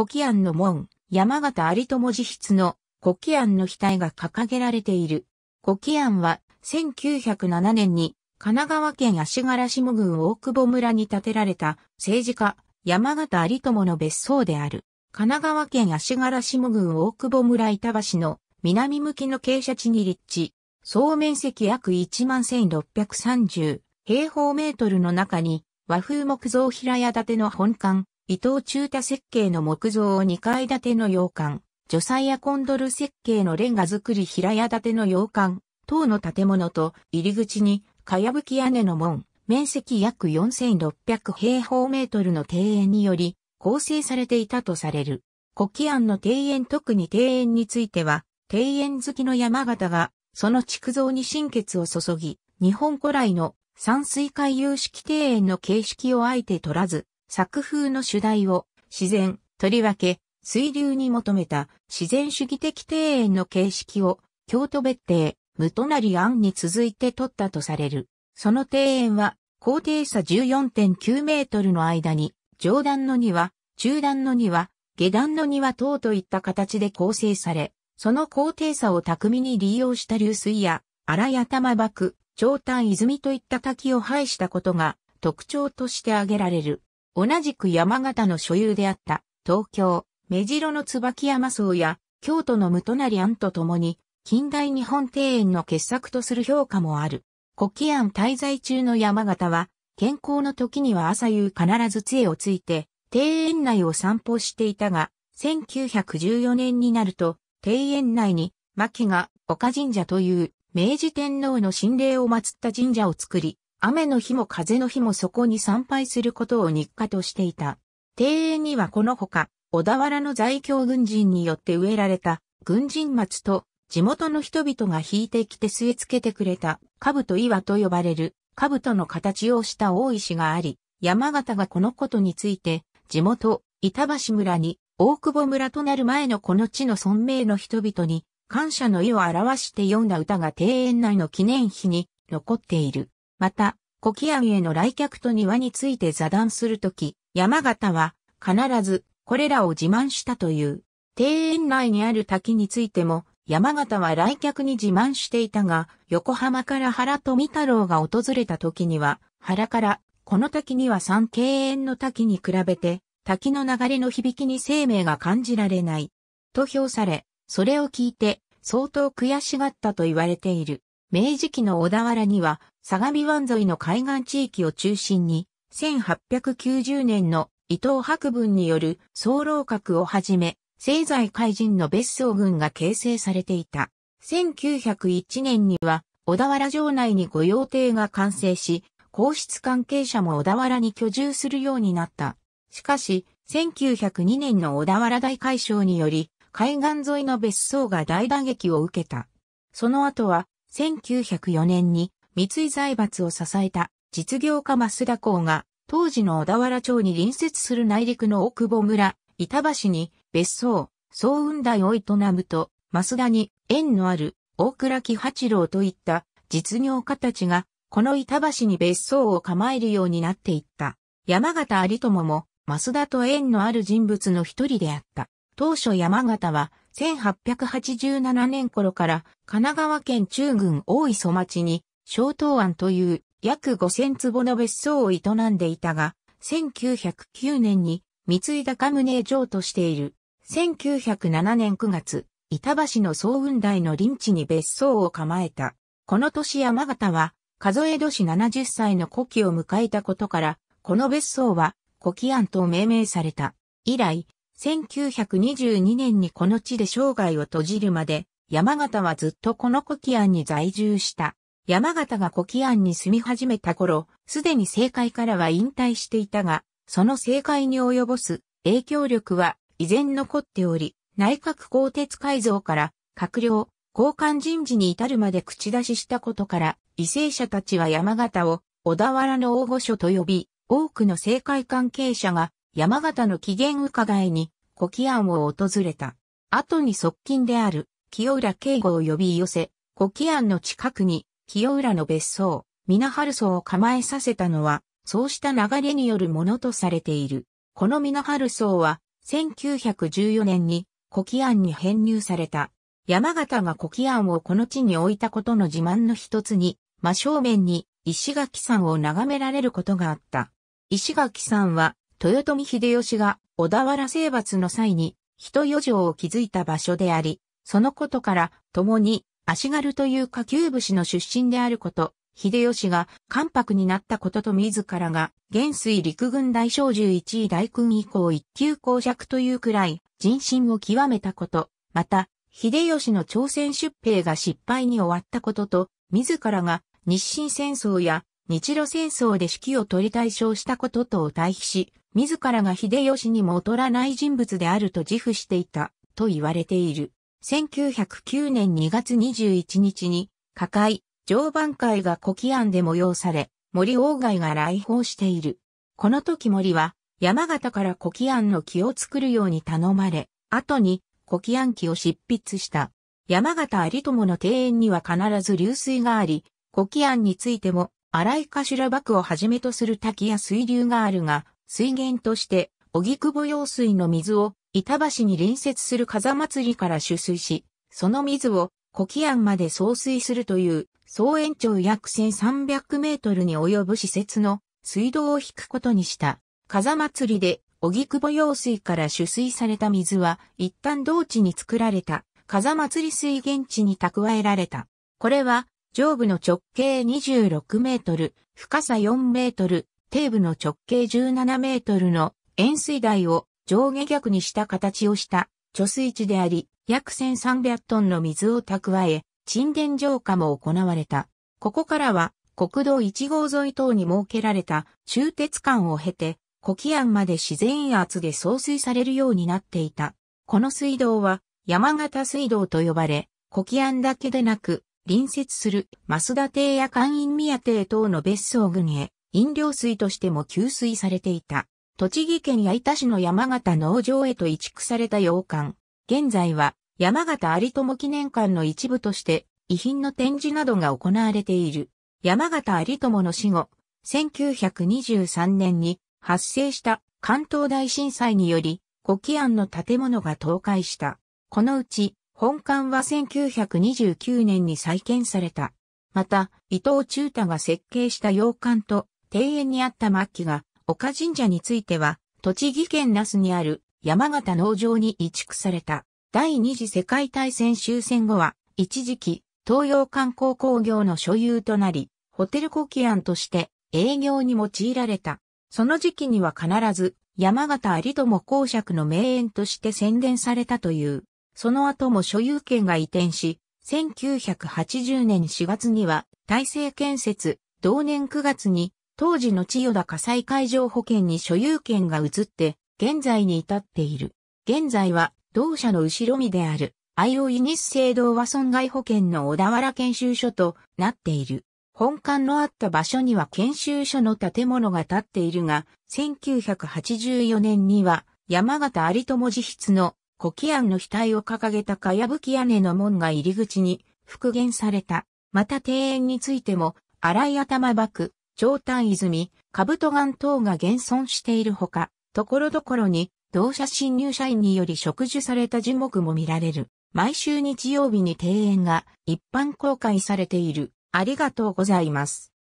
古希ンの門、山形有友自筆の古希ンの額が掲げられている。古希ンは1907年に神奈川県足柄下郡大久保村に建てられた政治家山形有友の別荘である。神奈川県足柄下郡大久保村板橋の南向きの傾斜地に立地。総面積約11,630平方メートルの中に和風木造平屋建ての本館、伊藤中太設計の木造を2階建ての洋館、除災やコンドル設計のレンガ造り平屋建ての洋館、等の建物と入り口に、かやぶき屋根の門、面積約4600平方メートルの庭園により、構成されていたとされる。古希庵の庭園特に庭園については、庭園好きの山形が、その築造に心血を注ぎ、日本古来の山水海遊式庭園の形式をあえて取らず、作風の主題を自然、とりわけ、水流に求めた自然主義的庭園の形式を京都別邸、無隣庵に続いて取ったとされる。その庭園は高低差14.9メートルの間に上段の庭、中段の庭、下段の庭等といった形で構成され、その高低差を巧みに利用した流水や荒谷玉爆、長短泉といった滝を排したことが特徴として挙げられる。同じく山形の所有であった東京、目白の椿山荘や京都の無隣庵と共に近代日本庭園の傑作とする評価もある。古希庵滞在中の山形は健康の時には朝夕必ず杖をついて庭園内を散歩していたが1914年になると庭園内に牧が岡神社という明治天皇の神霊を祀った神社を作り、雨の日も風の日もそこに参拝することを日課としていた。庭園にはこのほか、小田原の在京軍人によって植えられた軍人松と地元の人々が引いてきて据え付けてくれた兜岩と呼ばれる兜の形をした大石があり、山形がこのことについて地元板橋村に大久保村となる前のこの地の存名の人々に感謝の意を表して読んだ歌が庭園内の記念碑に残っている。また、キ木ンへの来客と庭について座談するとき、山形は必ずこれらを自慢したという。庭園内にある滝についても、山形は来客に自慢していたが、横浜から原富太郎が訪れた時には、原から、この滝には三景園の滝に比べて、滝の流れの響きに生命が感じられない。と評され、それを聞いて、相当悔しがったと言われている。明治期の小田原には、相模湾沿いの海岸地域を中心に、1890年の伊藤博文による総楼閣をはじめ、西西海人の別荘群が形成されていた。1901年には、小田原城内に御用邸が完成し、皇室関係者も小田原に居住するようになった。しかし、1902年の小田原大改章により、海岸沿いの別荘が大打撃を受けた。その後は、1904年に三井財閥を支えた実業家増田公が当時の小田原町に隣接する内陸の奥母保村、板橋に別荘、総雲台を営むと、増田に縁のある大倉木八郎といった実業家たちが、この板橋に別荘を構えるようになっていった。山形有友も、増田と縁のある人物の一人であった。当初山形は、1887年頃から神奈川県中郡大磯町に小東庵という約5000坪の別荘を営んでいたが、1909年に三井高宗城としている。1907年9月、板橋の総雲台の林地に別荘を構えた。この年山形は、数え年70歳の古希を迎えたことから、この別荘は古希庵と命名された。以来、1922年にこの地で生涯を閉じるまで、山形はずっとこの古希庵に在住した。山形が古希庵に住み始めた頃、すでに政界からは引退していたが、その政界に及ぼす影響力は依然残っており、内閣更迭改造から閣僚、交換人事に至るまで口出ししたことから、異性者たちは山形を小田原の大御所と呼び、多くの政界関係者が山形の起源伺いに、古紀庵を訪れた。後に側近である、清浦慶吾を呼び寄せ、古紀庵の近くに、清浦の別荘、皆春荘を構えさせたのは、そうした流れによるものとされている。この皆春荘は、1914年に、古紀庵に編入された。山形が古紀庵をこの地に置いたことの自慢の一つに、真正面に石垣山を眺められることがあった。石垣山は豊臣秀吉が小田原征伐の際に、人余城を築いた場所であり、そのことから、共に、足軽という下級武士の出身であること、秀吉が関白になったことと自らが、元水陸軍大将11位大君以降一級公爵というくらい、人心を極めたこと、また、秀吉の朝鮮出兵が失敗に終わったことと、自らが日清戦争や日露戦争で指揮を取り対象したこととを対比し、自らが秀吉にも劣らない人物であると自負していた、と言われている。1909年2月21日に、下界、常磐会が古希庵で催され、森王外が来訪している。この時森は、山形から古希庵の木を作るように頼まれ、後に古希庵木を執筆した。山形有友の庭園には必ず流水があり、古希庵についても、荒井頭幕をはじめとする滝や水流があるが、水源として、荻窪用水の水を、板橋に隣接する風祭りから取水し、その水を、古木庵まで送水するという、総延長約1300メートルに及ぶ施設の水道を引くことにした。風祭りで、荻窪用水から取水された水は、一旦同地に作られた、風祭り水源地に蓄えられた。これは、上部の直径26メートル、深さ4メートル、底部の直径17メートルの円錐台を上下逆にした形をした貯水池であり、約1300トンの水を蓄え、沈殿浄化も行われた。ここからは国道1号沿い等に設けられた中鉄管を経て、古アンまで自然圧で送水されるようになっていた。この水道は山形水道と呼ばれ、古アンだけでなく、隣接する増田邸や官員宮邸等の別荘群へ飲料水としても給水されていた。栃木県矢板市の山形農場へと移築された洋館。現在は山形有友記念館の一部として遺品の展示などが行われている。山形有友の死後、1923年に発生した関東大震災により、古機庵の建物が倒壊した。このうち、本館は1929年に再建された。また、伊藤忠太が設計した洋館と庭園にあった末期が、岡神社については、栃木県那須にある山形農場に移築された。第二次世界大戦終戦後は、一時期、東洋観光工業の所有となり、ホテルコキアンとして営業に用いられた。その時期には必ず、山形有友公爵の名園として宣伝されたという。その後も所有権が移転し、1980年4月には、大成建設、同年9月に当時の千代田火災海上保険に所有権が移って、現在に至っている。現在は、同社の後ろ身である、i o ニス制度和損害保険の小田原研修所となっている。本館のあった場所には研修所の建物が建っているが、1984年には山形有友自筆の古希庵の額を掲げたかやぶき屋根の門が入り口に復元された。また庭園についても、荒い頭幕、長短泉、カブトガン等が現存しているほか、ところどころに、同社新入社員により植樹された樹木も見られる。毎週日曜日に庭園が一般公開されている。ありがとうございます。